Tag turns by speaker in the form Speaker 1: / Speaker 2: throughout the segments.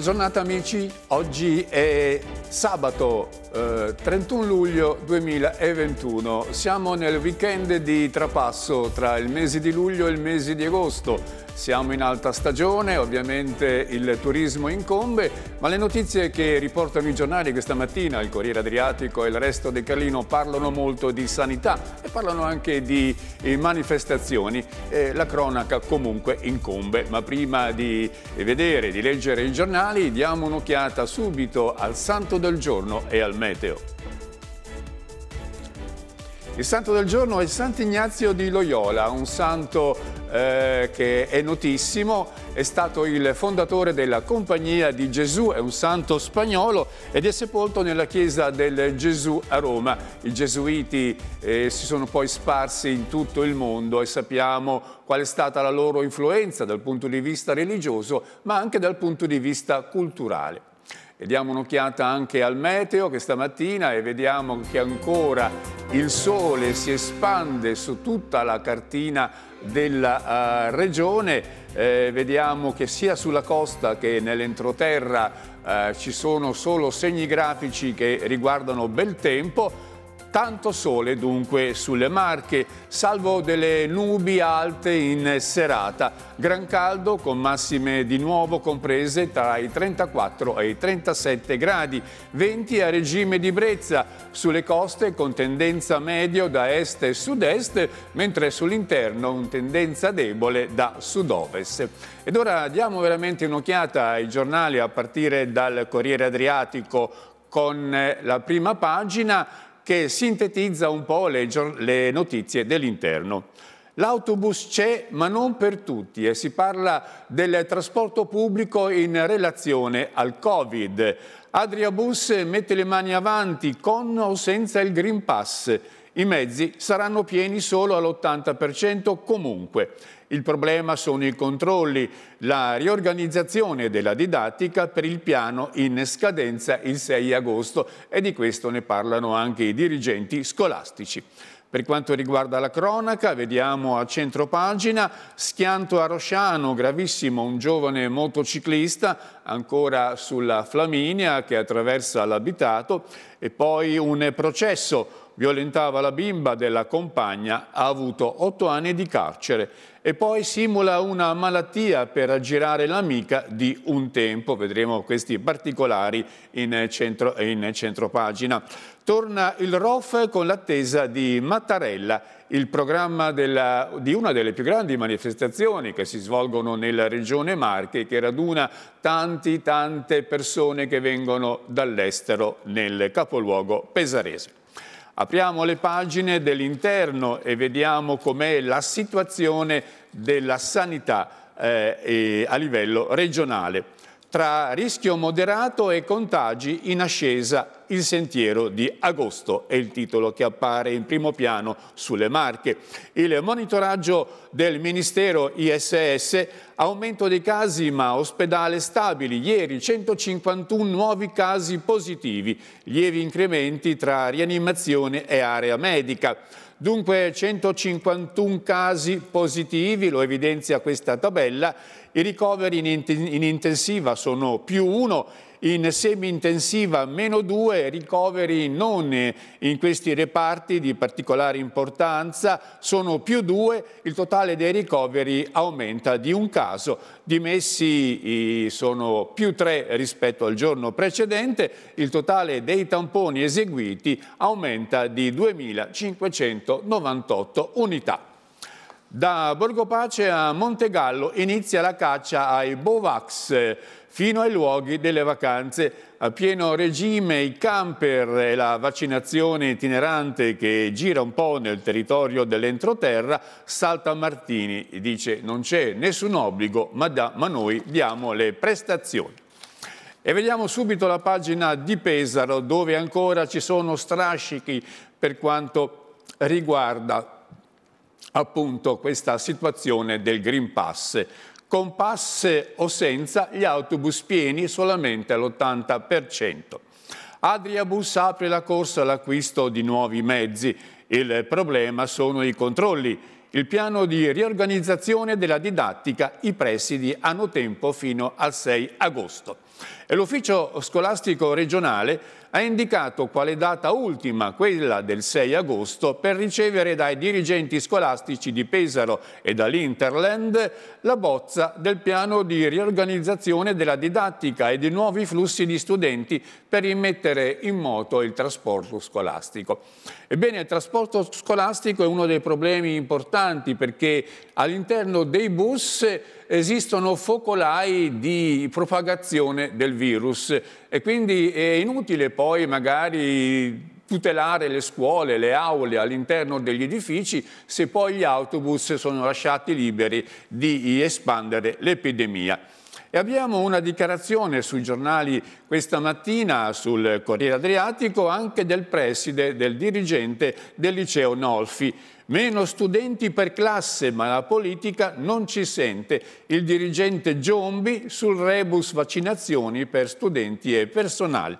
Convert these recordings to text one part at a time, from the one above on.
Speaker 1: giornata amici, oggi è sabato 31 eh, luglio 2021, siamo nel weekend di trapasso tra il mese di luglio e il mese di agosto. Siamo in alta stagione, ovviamente il turismo incombe, ma le notizie che riportano i giornali questa mattina, il Corriere Adriatico e il resto del Carlino, parlano molto di sanità e parlano anche di eh, manifestazioni. Eh, la cronaca comunque incombe, ma prima di eh, vedere, di leggere i giornali, diamo un'occhiata subito al santo del giorno e al meteo. Il santo del giorno è Sant'Ignazio di Loyola, un santo eh, che è notissimo, è stato il fondatore della Compagnia di Gesù, è un santo spagnolo ed è sepolto nella chiesa del Gesù a Roma. I gesuiti eh, si sono poi sparsi in tutto il mondo e sappiamo qual è stata la loro influenza dal punto di vista religioso ma anche dal punto di vista culturale. E diamo un'occhiata anche al meteo che stamattina e vediamo che ancora il sole si espande su tutta la cartina della uh, regione. Eh, vediamo che sia sulla costa che nell'entroterra eh, ci sono solo segni grafici che riguardano bel tempo Tanto sole dunque sulle Marche, salvo delle nubi alte in serata. Gran caldo con massime di nuovo comprese tra i 34 e i 37 gradi, venti a regime di brezza, sulle coste con tendenza medio da est e sud-est, mentre sull'interno con tendenza debole da sud-ovest. Ed ora diamo veramente un'occhiata ai giornali a partire dal Corriere Adriatico con la prima pagina che sintetizza un po' le, le notizie dell'interno. L'autobus c'è, ma non per tutti e si parla del trasporto pubblico in relazione al Covid. Adriabus mette le mani avanti con o senza il Green Pass. I mezzi saranno pieni solo all'80% comunque il problema sono i controlli, la riorganizzazione della didattica per il piano in scadenza il 6 agosto e di questo ne parlano anche i dirigenti scolastici. Per quanto riguarda la cronaca, vediamo a centro pagina schianto a Rosciano, gravissimo, un giovane motociclista ancora sulla Flaminia che attraversa l'abitato e poi un processo violentava la bimba della compagna, ha avuto otto anni di carcere e poi simula una malattia per aggirare l'amica di un tempo. Vedremo questi particolari in centro, in centro pagina. Torna il ROF con l'attesa di Mattarella, il programma della, di una delle più grandi manifestazioni che si svolgono nella regione Marche, che raduna tanti, tante persone che vengono dall'estero nel capoluogo pesarese. Apriamo le pagine dell'interno e vediamo com'è la situazione della sanità eh, a livello regionale tra rischio moderato e contagi in ascesa il sentiero di agosto è il titolo che appare in primo piano sulle Marche. Il monitoraggio del Ministero ISS, aumento dei casi ma ospedale stabili, ieri 151 nuovi casi positivi, lievi incrementi tra rianimazione e area medica. Dunque 151 casi positivi, lo evidenzia questa tabella, i ricoveri in intensiva sono più 1 in semi-intensiva meno 2, ricoveri non in questi reparti di particolare importanza, sono più 2, il totale dei ricoveri aumenta di un caso, dimessi sono più 3 rispetto al giorno precedente, il totale dei tamponi eseguiti aumenta di 2.598 unità. Da Borgopace a Montegallo inizia la caccia ai Bovax fino ai luoghi delle vacanze. A pieno regime i camper e la vaccinazione itinerante che gira un po' nel territorio dell'entroterra. Salta Martini dice non c'è nessun obbligo ma, da, ma noi diamo le prestazioni. E vediamo subito la pagina di Pesaro dove ancora ci sono strascichi per quanto riguarda appunto questa situazione del Green Pass. Con pass o senza gli autobus pieni solamente all'80%. Adriabus apre la corsa all'acquisto di nuovi mezzi. Il problema sono i controlli. Il piano di riorganizzazione della didattica, i presidi hanno tempo fino al 6 agosto. L'ufficio scolastico regionale ha indicato quale data ultima, quella del 6 agosto, per ricevere dai dirigenti scolastici di Pesaro e dall'Interland la bozza del piano di riorganizzazione della didattica e di nuovi flussi di studenti per rimettere in moto il trasporto scolastico. Ebbene, il trasporto scolastico è uno dei problemi importanti perché all'interno dei bus esistono focolai di propagazione del virus e quindi è inutile poi magari tutelare le scuole, le aule all'interno degli edifici se poi gli autobus sono lasciati liberi di espandere l'epidemia. E abbiamo una dichiarazione sui giornali questa mattina sul Corriere Adriatico anche del preside, del dirigente del liceo Nolfi. Meno studenti per classe, ma la politica non ci sente. Il dirigente Giombi sul rebus vaccinazioni per studenti e personale.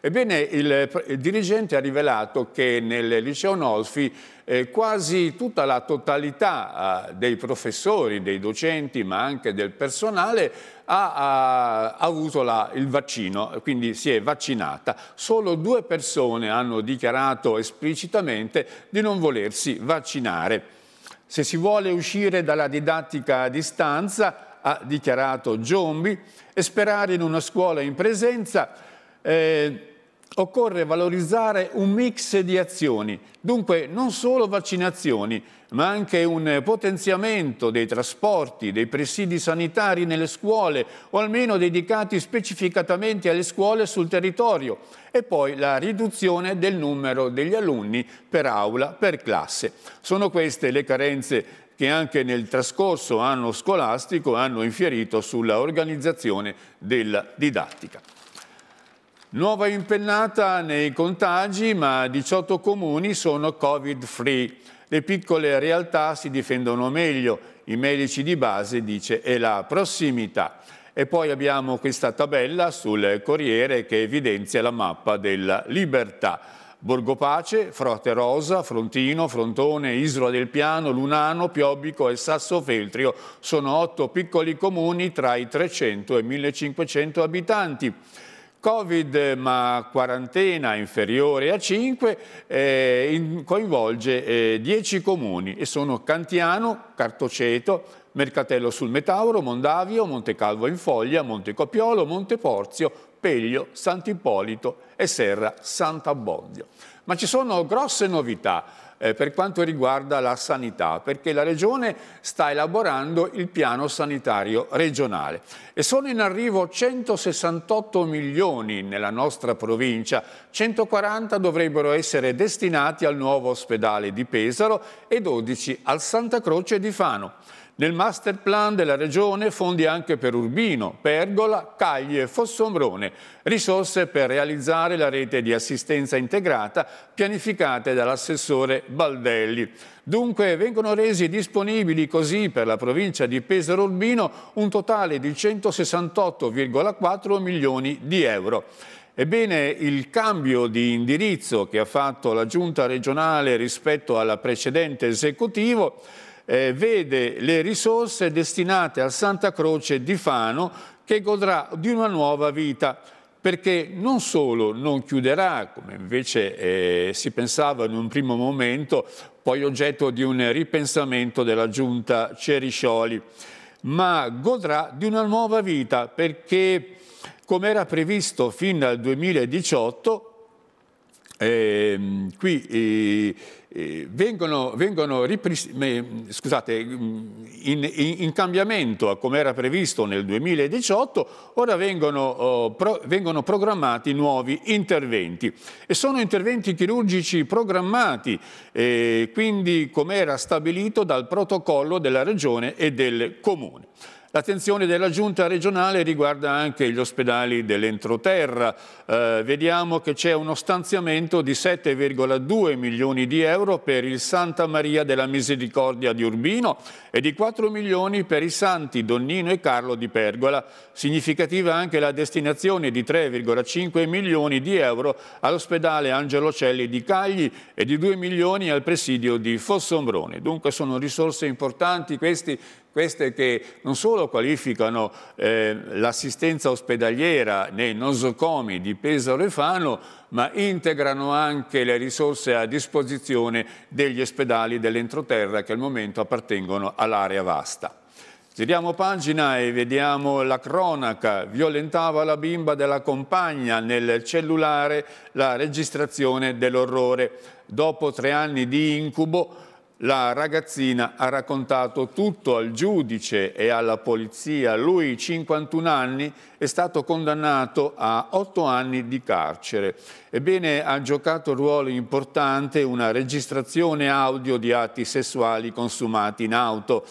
Speaker 1: Ebbene, il, il dirigente ha rivelato che nel liceo Nolfi eh, quasi tutta la totalità eh, dei professori, dei docenti, ma anche del personale ha, ha, ha avuto la, il vaccino, quindi si è vaccinata. Solo due persone hanno dichiarato esplicitamente di non volersi vaccinare. Se si vuole uscire dalla didattica a distanza, ha dichiarato Giombi, e sperare in una scuola in presenza eh, occorre valorizzare un mix di azioni, dunque non solo vaccinazioni, ma anche un potenziamento dei trasporti, dei presidi sanitari nelle scuole o almeno dedicati specificatamente alle scuole sul territorio e poi la riduzione del numero degli alunni per aula, per classe. Sono queste le carenze che anche nel trascorso anno scolastico hanno infierito sulla organizzazione della didattica. Nuova impennata nei contagi, ma 18 comuni sono covid-free. Le piccole realtà si difendono meglio, i medici di base, dice, è la prossimità. E poi abbiamo questa tabella sul Corriere che evidenzia la mappa della libertà. Borgopace, Frote Rosa, Frontino, Frontone, Isola del Piano, Lunano, Piobbico e Sassofeltrio sono otto piccoli comuni tra i 300 e i 1500 abitanti. Covid ma quarantena inferiore a 5 eh, in, coinvolge eh, 10 comuni e sono Cantiano, Cartoceto, Mercatello sul Metauro, Mondavio, Montecalvo in Foglia, Montecopiolo, Monteporzio, Peglio, Sant'Ippolito e Serra Sant'Abbondio. Ma ci sono grosse novità eh, per quanto riguarda la sanità, perché la Regione sta elaborando il piano sanitario regionale e sono in arrivo 168 milioni nella nostra provincia, 140 dovrebbero essere destinati al nuovo ospedale di Pesaro e 12 al Santa Croce di Fano. Nel master plan della regione fondi anche per Urbino, Pergola, Caglie e Fossombrone, risorse per realizzare la rete di assistenza integrata pianificate dall'assessore Baldelli. Dunque vengono resi disponibili così per la provincia di Pesaro Urbino un totale di 168,4 milioni di euro. Ebbene, il cambio di indirizzo che ha fatto la Giunta regionale rispetto al precedente esecutivo eh, vede le risorse destinate al Santa Croce di Fano che godrà di una nuova vita perché non solo non chiuderà, come invece eh, si pensava in un primo momento, poi oggetto di un ripensamento della giunta Ceriscioli, ma godrà di una nuova vita perché, come era previsto fin dal 2018, eh, qui eh, eh, vengono, vengono scusate, mm, in, in, cambiamento a come era previsto nel 2018, ora vengono, oh, pro, vengono programmati nuovi interventi e sono interventi chirurgici programmati, eh, quindi come era stabilito dal protocollo della Regione e del Comune. L'attenzione della giunta regionale riguarda anche gli ospedali dell'entroterra. Eh, vediamo che c'è uno stanziamento di 7,2 milioni di euro per il Santa Maria della Misericordia di Urbino e di 4 milioni per i Santi Donnino e Carlo di Pergola. Significativa anche la destinazione di 3,5 milioni di euro all'ospedale Angelo Celli di Cagli e di 2 milioni al presidio di Fossombrone. Dunque sono risorse importanti questi queste che non solo qualificano eh, l'assistenza ospedaliera nei nosocomi di Pesaro e Fano, ma integrano anche le risorse a disposizione degli ospedali dell'entroterra che al momento appartengono all'area vasta. Giriamo pagina e vediamo la cronaca. Violentava la bimba della compagna nel cellulare la registrazione dell'orrore. Dopo tre anni di incubo, la ragazzina ha raccontato tutto al giudice e alla polizia. Lui, 51 anni, è stato condannato a 8 anni di carcere. Ebbene, ha giocato un ruolo importante una registrazione audio di atti sessuali consumati in auto.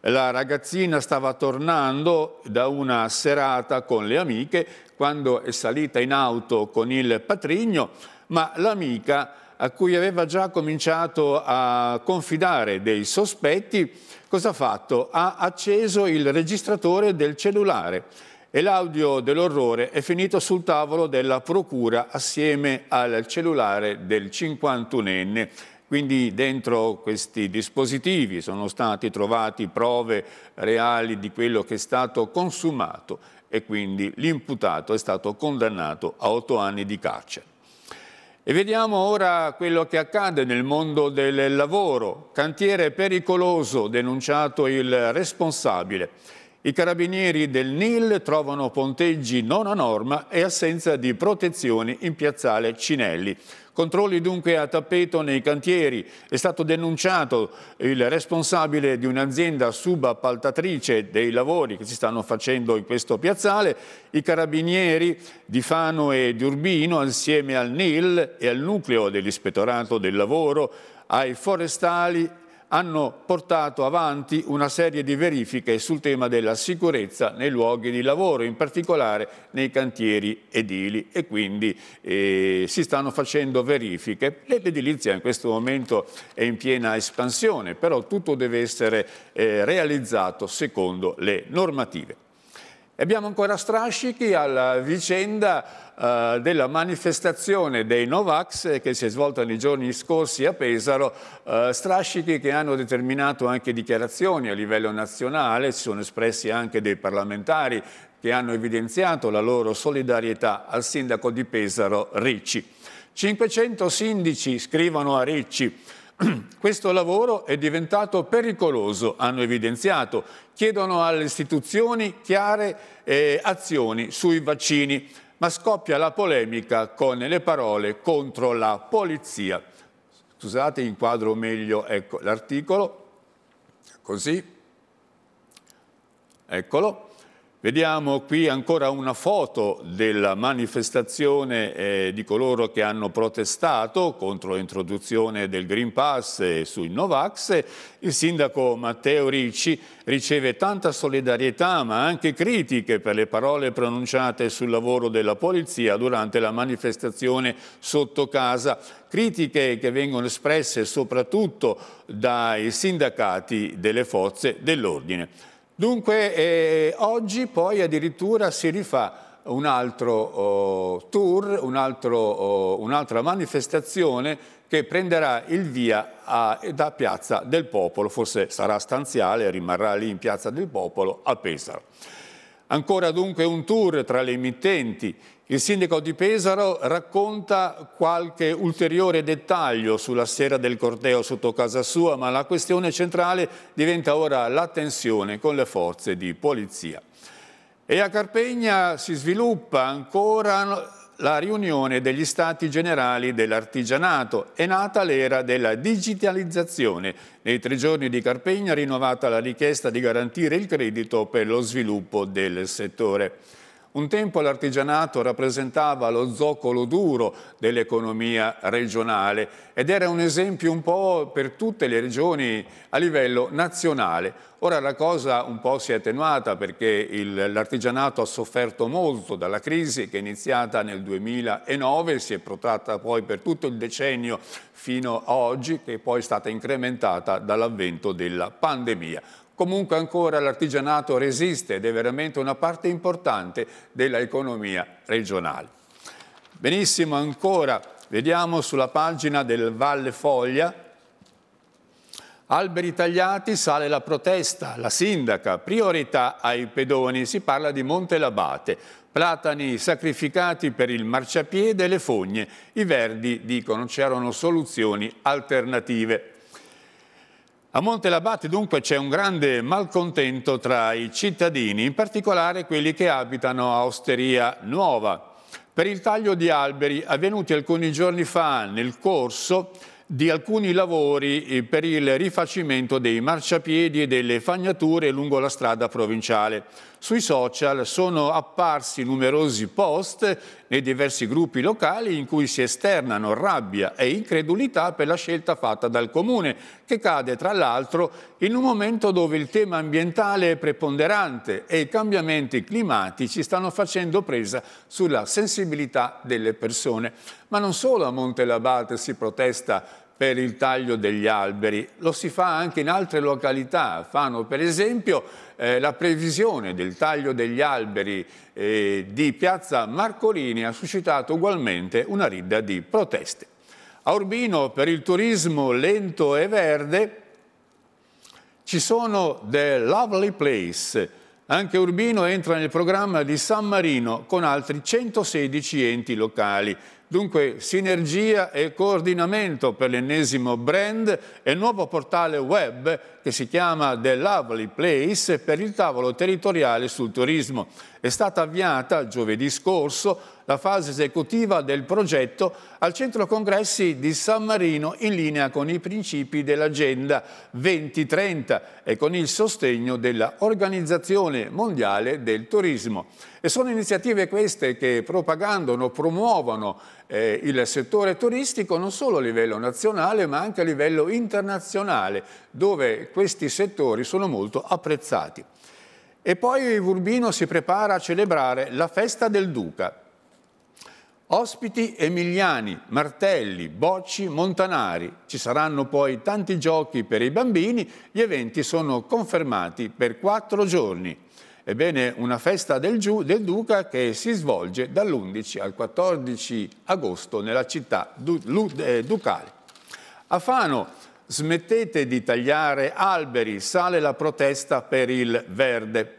Speaker 1: La ragazzina stava tornando da una serata con le amiche quando è salita in auto con il patrigno, ma l'amica a cui aveva già cominciato a confidare dei sospetti, cosa ha fatto? Ha acceso il registratore del cellulare e l'audio dell'orrore è finito sul tavolo della procura assieme al cellulare del 51enne. Quindi dentro questi dispositivi sono stati trovati prove reali di quello che è stato consumato e quindi l'imputato è stato condannato a otto anni di carcere. E vediamo ora quello che accade nel mondo del lavoro, cantiere pericoloso denunciato il responsabile. I carabinieri del NIL trovano ponteggi non a norma e assenza di protezioni in piazzale Cinelli. Controlli dunque a tappeto nei cantieri. È stato denunciato il responsabile di un'azienda subappaltatrice dei lavori che si stanno facendo in questo piazzale. I carabinieri di Fano e di Urbino, assieme al NIL e al nucleo dell'Ispettorato del Lavoro, ai forestali hanno portato avanti una serie di verifiche sul tema della sicurezza nei luoghi di lavoro, in particolare nei cantieri edili e quindi eh, si stanno facendo verifiche. L'edilizia in questo momento è in piena espansione, però tutto deve essere eh, realizzato secondo le normative. E abbiamo ancora strascichi alla vicenda eh, della manifestazione dei Novax che si è svolta nei giorni scorsi a Pesaro, eh, strascichi che hanno determinato anche dichiarazioni a livello nazionale, si sono espressi anche dei parlamentari che hanno evidenziato la loro solidarietà al sindaco di Pesaro Ricci. 500 sindaci scrivono a Ricci Questo lavoro è diventato pericoloso, hanno evidenziato. Chiedono alle istituzioni chiare eh, azioni sui vaccini, ma scoppia la polemica con le parole contro la polizia. Scusate, inquadro meglio ecco, l'articolo, così, eccolo. Vediamo qui ancora una foto della manifestazione eh, di coloro che hanno protestato contro l'introduzione del Green Pass eh, sui Novax. Il sindaco Matteo Ricci riceve tanta solidarietà ma anche critiche per le parole pronunciate sul lavoro della polizia durante la manifestazione sotto casa. Critiche che vengono espresse soprattutto dai sindacati delle forze dell'ordine. Dunque eh, oggi poi addirittura si rifà un altro oh, tour, oh, un'altra oh, un manifestazione che prenderà il via a, da Piazza del Popolo, forse sarà stanziale, rimarrà lì in Piazza del Popolo a Pesaro. Ancora dunque un tour tra le emittenti il sindaco di Pesaro racconta qualche ulteriore dettaglio sulla sera del corteo sotto casa sua, ma la questione centrale diventa ora la tensione con le forze di polizia. E a Carpegna si sviluppa ancora la riunione degli stati generali dell'artigianato. È nata l'era della digitalizzazione. Nei tre giorni di Carpegna è rinnovata la richiesta di garantire il credito per lo sviluppo del settore. Un tempo l'artigianato rappresentava lo zoccolo duro dell'economia regionale ed era un esempio un po' per tutte le regioni a livello nazionale. Ora la cosa un po' si è attenuata perché l'artigianato ha sofferto molto dalla crisi che è iniziata nel 2009 e si è protratta poi per tutto il decennio fino a oggi che poi è stata incrementata dall'avvento della pandemia. Comunque ancora l'artigianato resiste ed è veramente una parte importante dell'economia regionale. Benissimo, ancora vediamo sulla pagina del Valle Foglia, Alberi tagliati, sale la protesta, la sindaca, priorità ai pedoni, si parla di Monte Labate, platani sacrificati per il marciapiede e le fogne, i verdi dicono c'erano soluzioni alternative. A Montelabate dunque c'è un grande malcontento tra i cittadini, in particolare quelli che abitano a Osteria Nuova, per il taglio di alberi avvenuti alcuni giorni fa nel corso di alcuni lavori eh, per il rifacimento dei marciapiedi e delle fagnature lungo la strada provinciale sui social sono apparsi numerosi post nei diversi gruppi locali in cui si esternano rabbia e incredulità per la scelta fatta dal Comune, che cade tra l'altro in un momento dove il tema ambientale è preponderante e i cambiamenti climatici stanno facendo presa sulla sensibilità delle persone. Ma non solo a Monte Labate si protesta per il taglio degli alberi, lo si fa anche in altre località. Fano per esempio eh, la previsione del taglio degli alberi eh, di piazza Marcolini ha suscitato ugualmente una ridda di proteste. A Urbino per il turismo lento e verde ci sono The Lovely Place. Anche Urbino entra nel programma di San Marino con altri 116 enti locali Dunque sinergia e coordinamento per l'ennesimo brand e nuovo portale web che si chiama The Lovely Place per il tavolo territoriale sul turismo. È stata avviata giovedì scorso la fase esecutiva del progetto al Centro Congressi di San Marino in linea con i principi dell'Agenda 2030 e con il sostegno dell'Organizzazione Mondiale del Turismo. E sono iniziative queste che propagandano, promuovono eh, il settore turistico non solo a livello nazionale ma anche a livello internazionale, dove questi settori sono molto apprezzati. E poi Urbino si prepara a celebrare la festa del Duca. Ospiti Emiliani, Martelli, Bocci, Montanari. Ci saranno poi tanti giochi per i bambini. Gli eventi sono confermati per quattro giorni. Ebbene, una festa del, Giu, del Duca che si svolge dall'11 al 14 agosto nella città du, lu, eh, ducale. A Fano smettete di tagliare alberi, sale la protesta per il verde.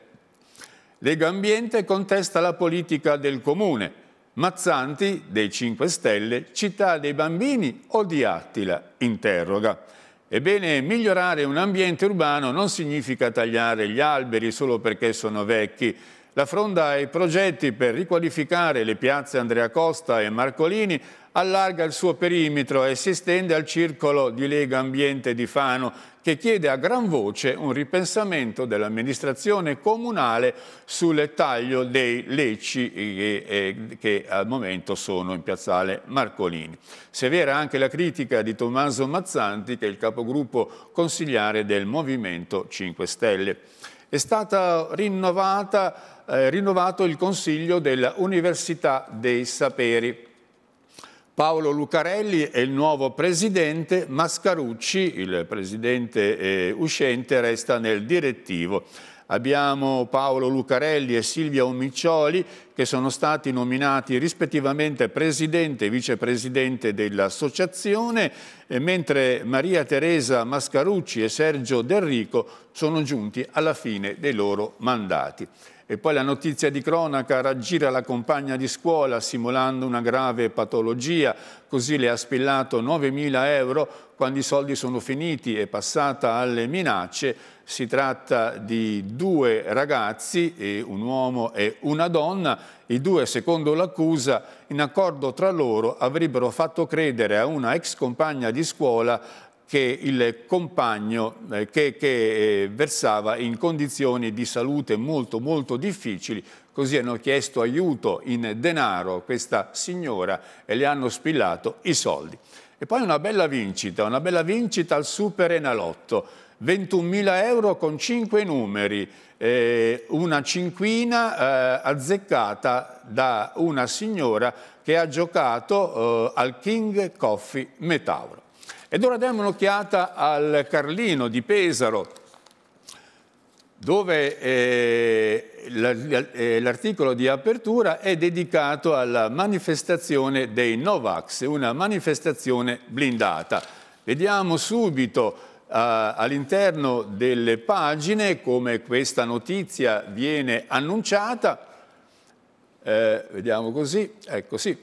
Speaker 1: Lega Ambiente contesta la politica del comune. Mazzanti, dei 5 Stelle, città dei bambini o di Attila, interroga. Ebbene, migliorare un ambiente urbano non significa tagliare gli alberi solo perché sono vecchi, la fronda ai progetti per riqualificare le piazze Andrea Costa e Marcolini allarga il suo perimetro e si estende al circolo di Lega Ambiente di Fano che chiede a gran voce un ripensamento dell'amministrazione comunale sul taglio dei lecci che, eh, eh, che al momento sono in piazzale Marcolini. Severa anche la critica di Tommaso Mazzanti che è il capogruppo consigliare del Movimento 5 Stelle è stato eh, rinnovato il Consiglio dell'Università dei Saperi. Paolo Lucarelli è il nuovo presidente, Mascarucci, il presidente eh, uscente, resta nel direttivo. Abbiamo Paolo Lucarelli e Silvia Omiccioli che sono stati nominati rispettivamente presidente e vicepresidente dell'associazione, mentre Maria Teresa Mascarucci e Sergio Delrico sono giunti alla fine dei loro mandati. E poi la notizia di cronaca raggira la compagna di scuola simulando una grave patologia, così le ha spillato 9.000 euro quando i soldi sono finiti e passata alle minacce. Si tratta di due ragazzi, un uomo e una donna, i due, secondo l'accusa, in accordo tra loro avrebbero fatto credere a una ex compagna di scuola che il compagno eh, che, che eh, versava in condizioni di salute molto molto difficili, così hanno chiesto aiuto in denaro a questa signora e le hanno spillato i soldi. E poi una bella vincita, una bella vincita al Super Enalotto 21.000 euro con 5 numeri, eh, una cinquina eh, azzeccata da una signora che ha giocato eh, al King Coffee Metauro. Ed ora diamo un'occhiata al Carlino di Pesaro, dove eh, eh, l'articolo di apertura è dedicato alla manifestazione dei Novax, una manifestazione blindata. Vediamo subito eh, all'interno delle pagine come questa notizia viene annunciata. Eh, vediamo così, ecco sì.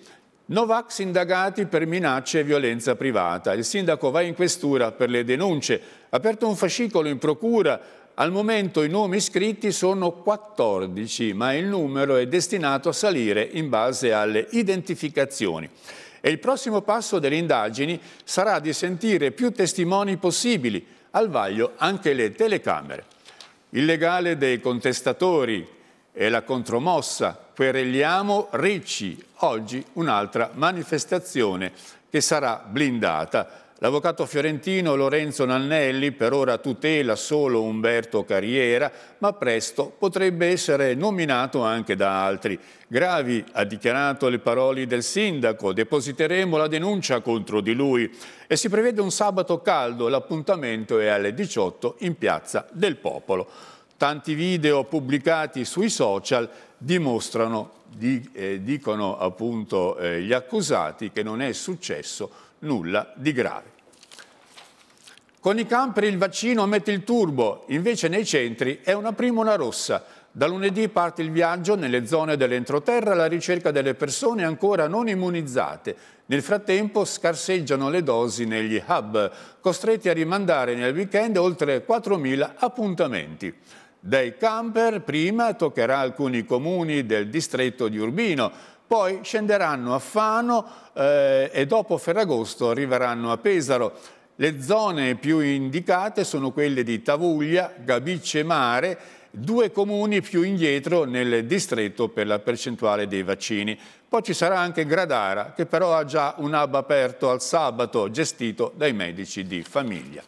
Speaker 1: Novax indagati per minacce e violenza privata. Il sindaco va in questura per le denunce. Aperto un fascicolo in procura. Al momento i nomi iscritti sono 14, ma il numero è destinato a salire in base alle identificazioni e il prossimo passo delle indagini sarà di sentire più testimoni possibili, al vaglio anche le telecamere. Il legale dei contestatori e la contromossa Querelliamo Ricci, oggi un'altra manifestazione che sarà blindata L'avvocato fiorentino Lorenzo Nannelli per ora tutela solo Umberto Carriera, ma presto potrebbe essere nominato anche da altri. Gravi ha dichiarato le parole del sindaco, depositeremo la denuncia contro di lui e si prevede un sabato caldo, l'appuntamento è alle 18 in Piazza del Popolo. Tanti video pubblicati sui social dimostrano, di, eh, dicono appunto eh, gli accusati, che non è successo nulla di grave. Con i camper il vaccino mette il turbo, invece nei centri è una primona rossa. Da lunedì parte il viaggio nelle zone dell'entroterra alla ricerca delle persone ancora non immunizzate. Nel frattempo scarseggiano le dosi negli hub, costretti a rimandare nel weekend oltre 4.000 appuntamenti. Dai camper prima toccherà alcuni comuni del distretto di Urbino, poi scenderanno a Fano eh, e dopo Ferragosto arriveranno a Pesaro. Le zone più indicate sono quelle di Tavuglia, Gabicce Mare, due comuni più indietro nel distretto per la percentuale dei vaccini. Poi ci sarà anche Gradara, che però ha già un hub aperto al sabato, gestito dai medici di famiglia.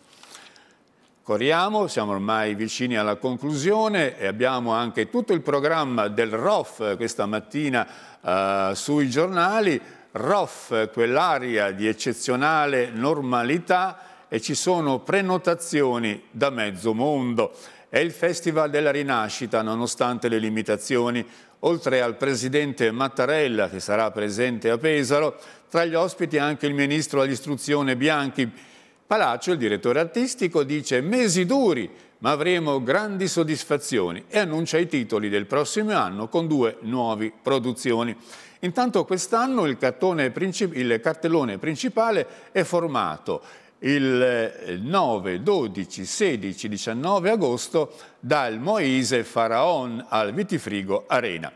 Speaker 1: Corriamo, siamo ormai vicini alla conclusione e abbiamo anche tutto il programma del ROF questa mattina eh, sui giornali. ROF, quell'area di eccezionale normalità e ci sono prenotazioni da mezzo mondo. È il Festival della Rinascita, nonostante le limitazioni. Oltre al presidente Mattarella, che sarà presente a Pesaro, tra gli ospiti anche il ministro dell'istruzione Bianchi, Palaccio, il direttore artistico, dice mesi duri, ma avremo grandi soddisfazioni e annuncia i titoli del prossimo anno con due nuove produzioni. Intanto quest'anno il, il cartellone principale è formato il 9, 12, 16, 19 agosto dal Moise Faraon al Vitifrigo Arena.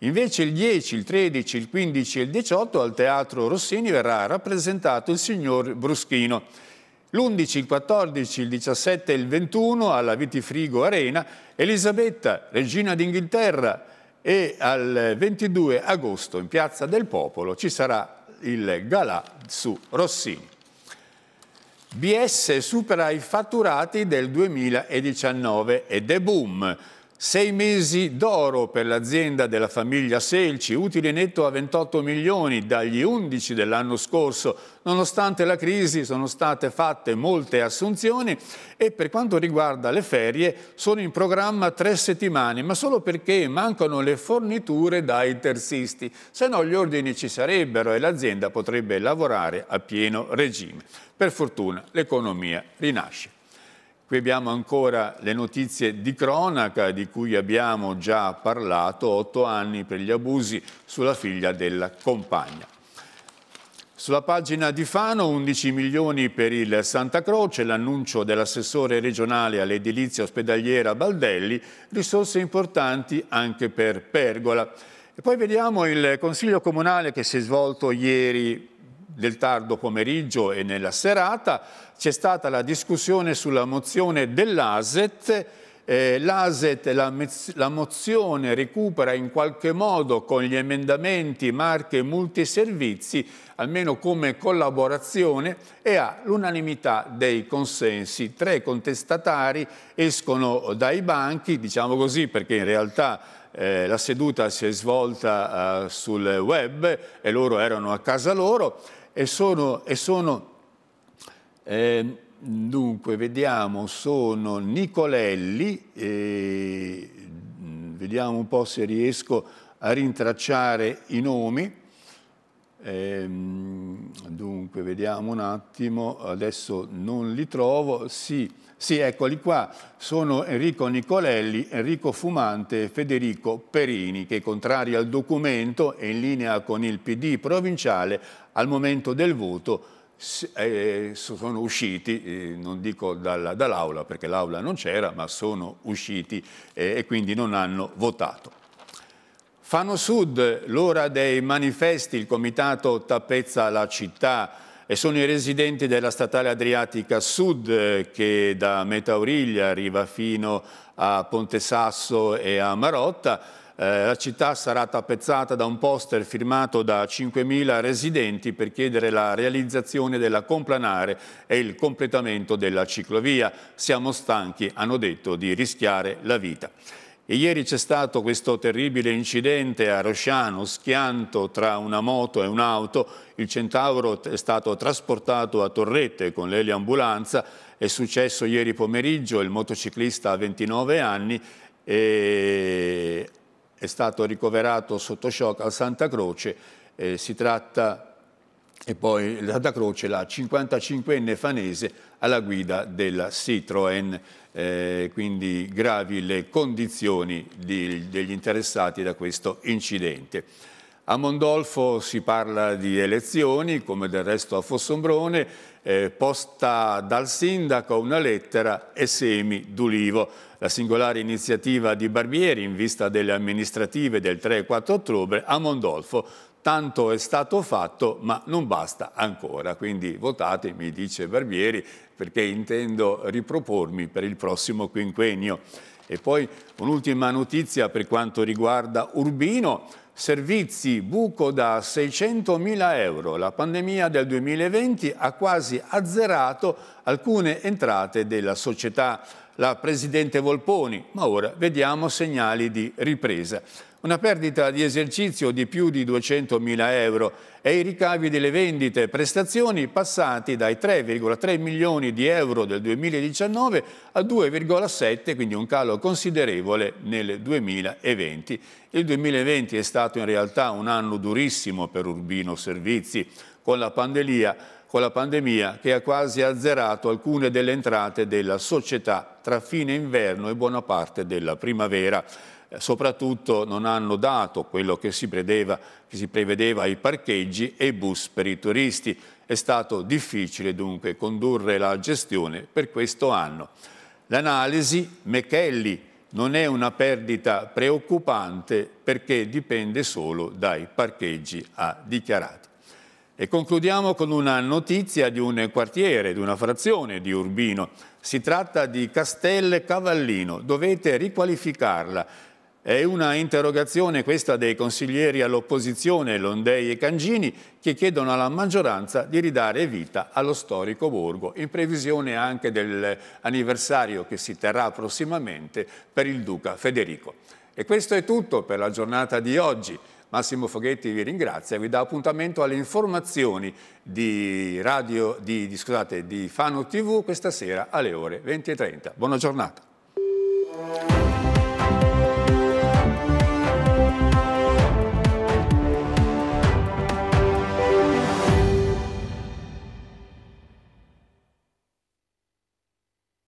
Speaker 1: Invece il 10, il 13, il 15 e il 18 al Teatro Rossini verrà rappresentato il signor Bruschino. L'11, il 14, il 17 e il 21 alla Vitifrigo Arena Elisabetta, regina d'Inghilterra e al 22 agosto in Piazza del Popolo ci sarà il galà su Rossini. BS supera i fatturati del 2019 ed è boom. Sei mesi d'oro per l'azienda della famiglia Selci, utile netto a 28 milioni dagli 11 dell'anno scorso. Nonostante la crisi sono state fatte molte assunzioni e per quanto riguarda le ferie sono in programma tre settimane, ma solo perché mancano le forniture dai terzisti. Se no gli ordini ci sarebbero e l'azienda potrebbe lavorare a pieno regime. Per fortuna l'economia rinasce. Qui abbiamo ancora le notizie di cronaca di cui abbiamo già parlato, otto anni per gli abusi sulla figlia della compagna. Sulla pagina di Fano 11 milioni per il Santa Croce, l'annuncio dell'assessore regionale all'edilizia ospedaliera Baldelli, risorse importanti anche per Pergola. E poi vediamo il Consiglio Comunale che si è svolto ieri del tardo pomeriggio e nella serata c'è stata la discussione sulla mozione dell'ASET eh, L'ASET, la, la, mozione recupera in qualche modo con gli emendamenti marche multiservizi, almeno come collaborazione, e ha l'unanimità dei consensi. Tre contestatari escono dai banchi, diciamo così, perché in realtà eh, la seduta si è svolta eh, sul web e loro erano a casa loro, e sono, e sono eh, dunque vediamo, sono Nicolelli, eh, vediamo un po' se riesco a rintracciare i nomi, eh, dunque vediamo un attimo, adesso non li trovo, sì, sì, eccoli qua, sono Enrico Nicolelli, Enrico Fumante e Federico Perini, che contrari al documento e in linea con il PD provinciale, al momento del voto eh, sono usciti, eh, non dico dall'aula perché l'aula non c'era, ma sono usciti eh, e quindi non hanno votato. Fano Sud, l'ora dei manifesti, il comitato tappezza la città, e sono i residenti della statale Adriatica Sud eh, che da Metauriglia arriva fino a Ponte Sasso e a Marotta. Eh, la città sarà tappezzata da un poster firmato da 5.000 residenti per chiedere la realizzazione della complanare e il completamento della ciclovia. Siamo stanchi, hanno detto, di rischiare la vita. E ieri c'è stato questo terribile incidente a Rosciano, schianto tra una moto e un'auto. Il Centauro è stato trasportato a Torrette con l'eliambulanza. È successo ieri pomeriggio, il motociclista ha 29 anni e è stato ricoverato sotto shock a Santa Croce. Eh, si tratta e poi la Santa Croce, la 55enne fanese alla guida della Citroën, eh, quindi gravi le condizioni di, degli interessati da questo incidente. A Mondolfo si parla di elezioni, come del resto a Fossombrone, eh, posta dal sindaco una lettera e semi d'ulivo. La singolare iniziativa di Barbieri in vista delle amministrative del 3 e 4 ottobre a Mondolfo tanto è stato fatto ma non basta ancora, quindi votate, mi dice Barbieri, perché intendo ripropormi per il prossimo quinquennio. E poi un'ultima notizia per quanto riguarda Urbino, servizi buco da 600.000 euro. La pandemia del 2020 ha quasi azzerato alcune entrate della società, la Presidente Volponi, ma ora vediamo segnali di ripresa una perdita di esercizio di più di 200.000 euro e i ricavi delle vendite e prestazioni passati dai 3,3 milioni di euro del 2019 a 2,7, quindi un calo considerevole nel 2020. Il 2020 è stato in realtà un anno durissimo per Urbino Servizi, con la pandemia, con la pandemia che ha quasi azzerato alcune delle entrate della società tra fine inverno e buona parte della primavera. Eh, soprattutto non hanno dato quello che si, predeva, che si prevedeva ai parcheggi e ai bus per i turisti. È stato difficile dunque condurre la gestione per questo anno. L'analisi Mechelli non è una perdita preoccupante perché dipende solo dai parcheggi, ha dichiarato. E concludiamo con una notizia di un quartiere, di una frazione di Urbino. Si tratta di Castel Cavallino. Dovete riqualificarla è una interrogazione questa dei consiglieri all'opposizione Londei e Cangini che chiedono alla maggioranza di ridare vita allo storico borgo in previsione anche dell'anniversario che si terrà prossimamente per il duca Federico. E questo è tutto per la giornata di oggi. Massimo Foghetti vi ringrazia e vi dà appuntamento alle informazioni di, radio, di, di, scusate, di Fano TV questa sera alle ore 20.30. Buona giornata.